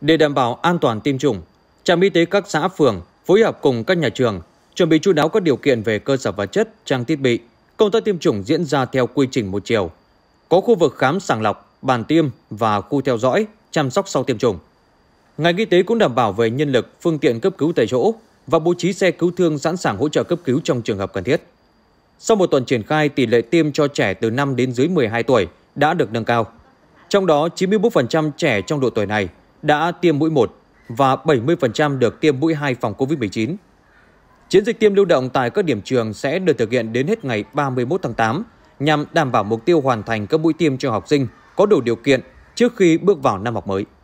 Để đảm bảo an toàn tiêm chủng, trạm y tế các xã phường phối hợp cùng các nhà trường chuẩn bị chú đáo các điều kiện về cơ sở vật chất, trang thiết bị. Công tác tiêm chủng diễn ra theo quy trình một chiều. Có khu vực khám sàng lọc, bàn tiêm và khu theo dõi, chăm sóc sau tiêm chủng. Ngành y tế cũng đảm bảo về nhân lực, phương tiện cấp cứu tại chỗ và bố trí xe cứu thương sẵn sàng hỗ trợ cấp cứu trong trường hợp cần thiết. Sau một tuần triển khai, tỷ lệ tiêm cho trẻ từ 5 đến dưới 12 tuổi đã được nâng cao. Trong đó, 94% trẻ trong độ tuổi này đã tiêm mũi 1 và 70% được tiêm mũi 2 phòng COVID-19. Chiến dịch tiêm lưu động tại các điểm trường sẽ được thực hiện đến hết ngày 31 tháng 8 nhằm đảm bảo mục tiêu hoàn thành các mũi tiêm cho học sinh có đủ điều kiện trước khi bước vào năm học mới.